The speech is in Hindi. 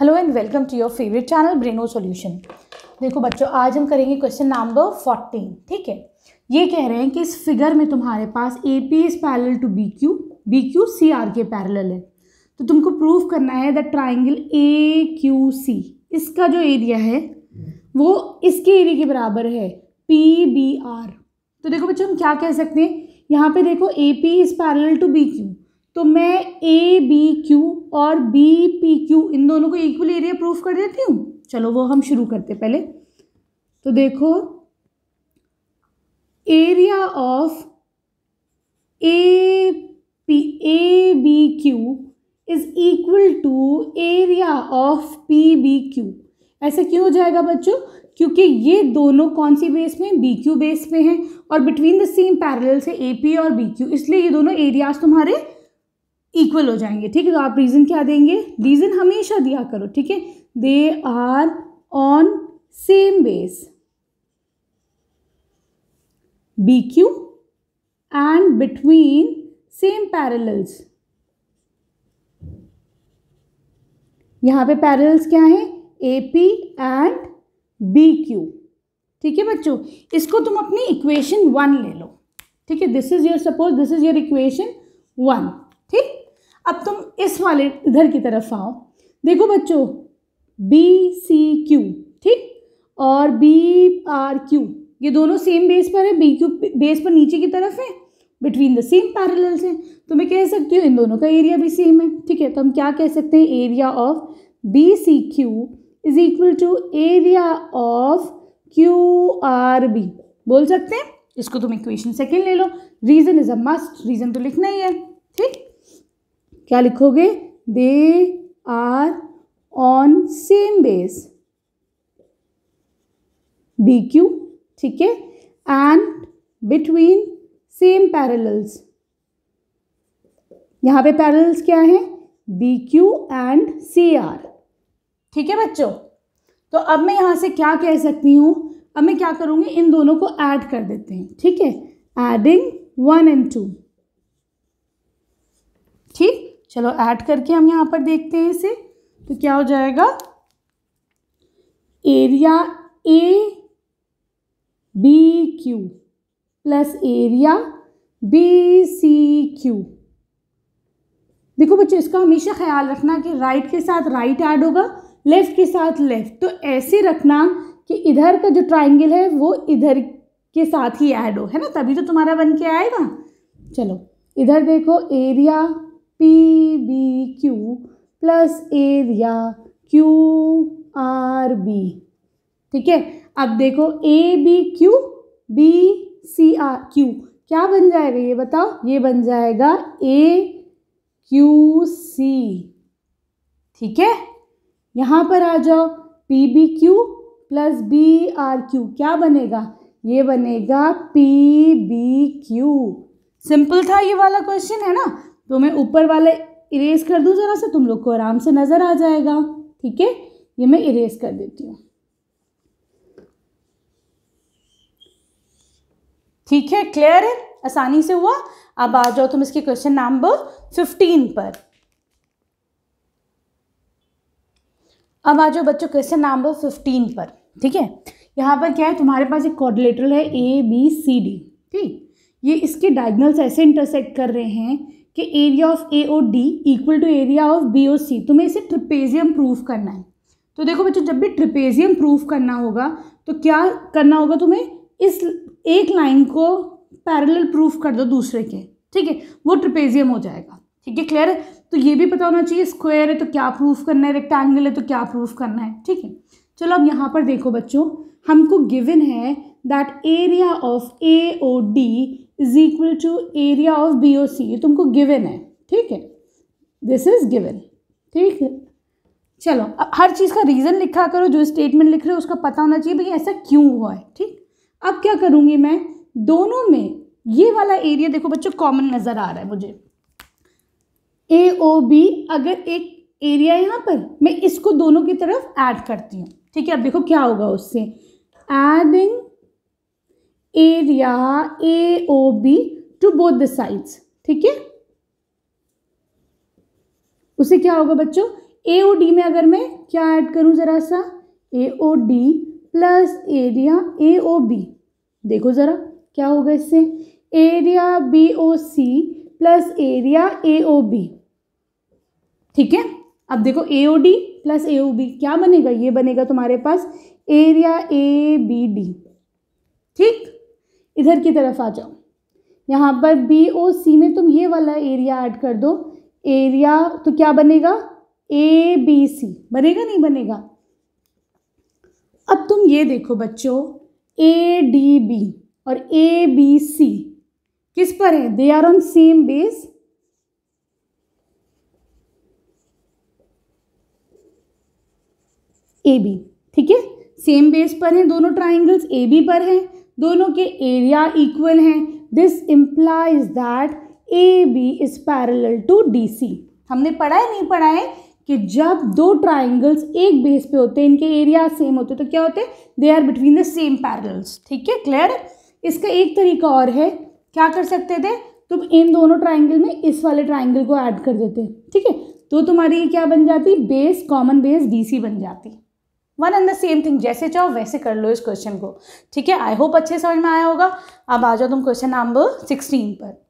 hello and welcome to your favourite channel Breno solution देखो बच्चों आज हम करेंगे क्वेश्चन नंबर फोर्टीन ठीक है ये कह रहे हैं कि इस फिगर में तुम्हारे पास A P is parallel to B Q B Q C R के पैरल है तो तुमको प्रूव करना है the triangle A Q C इसका जो एरिया है वो इसके एरिया के बराबर है पी बी आर तो देखो बच्चों हम क्या कह सकते हैं यहाँ पे देखो A P is parallel to B Q तो मैं ए बी क्यू और बी पी क्यू इन दोनों को इक्वल एरिया प्रूफ कर देती हूँ चलो वो हम शुरू करते पहले तो देखो area of A P A B Q is equal to area of P B Q ऐसा क्यों हो जाएगा बच्चों क्योंकि ये दोनों कौन सी बेस में बी क्यू बेस में हैं और बिटवीन द सेम पैरेलल से ए पी और बी क्यू इसलिए ये दोनों एरियाज तुम्हारे इक्वल हो जाएंगे ठीक है तो आप रीज़न क्या देंगे रीज़न हमेशा दिया करो ठीक है they are on same base B Q and between same parallels यहाँ पे पैरल्स क्या हैं A P and B Q ठीक है बच्चों इसको तुम अपनी इक्वेशन वन ले लो ठीक है this is your suppose this is your equation one अब तुम इस वाले इधर की तरफ आओ देखो बच्चों बी सी क्यू ठीक और बी आर क्यू ये दोनों सेम बेस पर है बी क्यू बेस पर नीचे की तरफ है बिटवीन द सेम पैरेलल्स हैं तो मैं कह सकती हूँ इन दोनों का एरिया भी सेम है ठीक है तो हम क्या कह सकते हैं area of B C Q is equal to area of Q R B बोल सकते हैं इसको तुम इक्वेशन सेकेंड ले लो reason is a must reason तो लिखना ही है ठीक क्या लिखोगे they are on same base B Q ठीक है एंड बिटवीन सेम पैरल्स यहाँ पे पैरल्स क्या है B Q and C R ठीक है बच्चों तो अब मैं यहाँ से क्या कह सकती हूँ अब मैं क्या करूँगी इन दोनों को ऐड कर देते हैं ठीक है एडिंग वन एंड टू ठीक चलो ऐड करके हम यहाँ पर देखते हैं इसे तो क्या हो जाएगा area A B Q plus area B C Q देखो बच्चों इसका हमेशा ख्याल रखना कि राइट के साथ राइट ऐड होगा लेफ़्ट के साथ लेफ़्ट तो ऐसे रखना कि इधर का जो ट्राइंगल है वो इधर के साथ ही ऐड हो है ना तभी तो तुम्हारा बन के आएगा चलो इधर देखो area P B Q plus area Q R B ठीक है अब देखो A B Q B C R Q क्या बन जाएगा ये बताओ ये बन जाएगा ए क्यू सी ठीक है यहाँ पर आ जाओ P B Q plus B R Q क्या बनेगा ये बनेगा पी बी क्यू सिंपल था ये वाला क्वेश्चन है ना तो मैं ऊपर वाला इरेज कर दूँ ज़रा सा तुम लोग को आराम से नज़र आ जाएगा ठीक है ये मैं इरेज कर देती हूँ ठीक है क्लियर है आसानी से हुआ अब आ जाओ तुम इसके क्वेश्चन नंबर फिफ्टीन पर अब आ जाओ बच्चों क्वेश्चन नंबर फिफ्टीन पर ठीक है यहाँ पर क्या है तुम्हारे पास एक कॉर्डिलेटरल है ए बी सी डी ठीक ये इसके डायगनल्स ऐसे इंटरसेक्ट कर रहे हैं कि एरिया ऑफ ए और D equal to area of B और सी तुम्हें इसे ट्रिपेजियम प्रूफ करना है तो देखो बच्चों जब भी ट्रिपेजियम प्रूफ करना होगा तो क्या करना होगा तुम्हें इस एक लाइन को पैरेलल प्रूफ कर दो दूसरे के ठीक है वो ट्रिपेजियम हो जाएगा ठीक है क्लियर है तो ये भी पता होना चाहिए स्क्वायर है तो क्या प्रूफ करना है रेक्टेंगल है तो क्या प्रूफ करना है ठीक है चलो अब यहाँ पर देखो बच्चों हमको गिवन है that area of A O D is equal to area of B O C ये तुमको गिवन है ठीक है दिस इज गिवन ठीक है चलो अब हर चीज़ का रीज़न लिखा करो जो स्टेटमेंट लिख रहे हो उसका पता होना चाहिए भाई ऐसा क्यों हुआ है ठीक अब क्या करूँगी मैं दोनों में ये वाला एरिया देखो बच्चों कॉमन नज़र आ रहा है मुझे ए ओ बी अगर एक एरिया है यहाँ पर मैं इसको दोनों की तरफ ऐड करती हूँ ठीक है अब देखो क्या होगा उससे adding area A O B to both the sides ठीक है उसे क्या होगा बच्चों ए ओ डी में अगर मैं क्या ऐड करूं जरा सा A O D plus area A O B देखो ज़रा क्या होगा इससे area B O C plus area A O B ठीक है अब देखो A O D plus A O B क्या बनेगा ये बनेगा तुम्हारे पास एरिया ए बी डी ठीक इधर की तरफ आ जाओ यहाँ पर बी ओ सी में तुम ये वाला एरिया ऐड कर दो एरिया तो क्या बनेगा ए बी सी बनेगा नहीं बनेगा अब तुम ये देखो बच्चों ए डी बी और ए बी सी किस पर है they are on same base A B ठीक है सेम बेस पर हैं दोनों ट्राइंगल्स ए बी पर हैं दोनों के एरिया इक्वल हैं this implies that A B is parallel to D C हमने पढ़ा है नहीं पढ़ा है कि जब दो ट्राइंगल्स एक बेस पे होते हैं इनके एरिया सेम होते तो क्या होते हैं they are between the same parallels ठीक है क्लियर इसका एक तरीका और है क्या कर सकते थे तुम इन दोनों ट्राइंगल में इस वाले ट्राइंगल को ऐड कर देते ठीक है तो तुम्हारी क्या बन जाती बेस कॉमन बेस डी बन जाती one and the same thing जैसे चाहो वैसे कर लो इस क्वेश्चन को ठीक है आई होप अच्छे समझ में आया होगा अब आ जाओ तुम क्वेश्चन नंबर सिक्सटीन पर